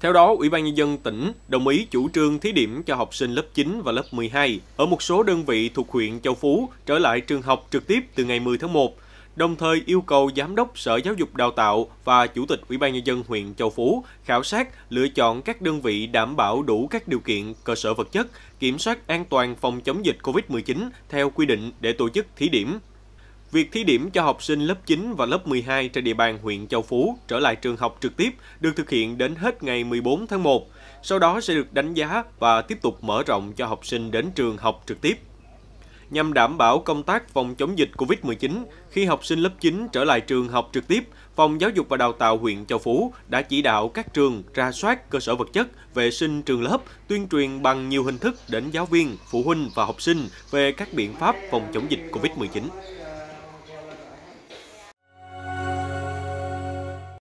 Theo đó, Ủy ban Nhân dân tỉnh đồng ý chủ trương thí điểm cho học sinh lớp 9 và lớp 12 ở một số đơn vị thuộc huyện Châu Phú trở lại trường học trực tiếp từ ngày 10 tháng 1, đồng thời yêu cầu Giám đốc Sở Giáo dục Đào tạo và Chủ tịch Ủy ban Nhân dân huyện Châu Phú khảo sát, lựa chọn các đơn vị đảm bảo đủ các điều kiện cơ sở vật chất, kiểm soát an toàn phòng chống dịch COVID-19 theo quy định để tổ chức thí điểm. Việc thí điểm cho học sinh lớp 9 và lớp 12 trên địa bàn huyện Châu Phú trở lại trường học trực tiếp được thực hiện đến hết ngày 14 tháng 1, sau đó sẽ được đánh giá và tiếp tục mở rộng cho học sinh đến trường học trực tiếp. Nhằm đảm bảo công tác phòng chống dịch COVID-19, khi học sinh lớp 9 trở lại trường học trực tiếp, Phòng Giáo dục và Đào tạo huyện Châu Phú đã chỉ đạo các trường ra soát cơ sở vật chất, vệ sinh trường lớp, tuyên truyền bằng nhiều hình thức đến giáo viên, phụ huynh và học sinh về các biện pháp phòng chống dịch COVID-19.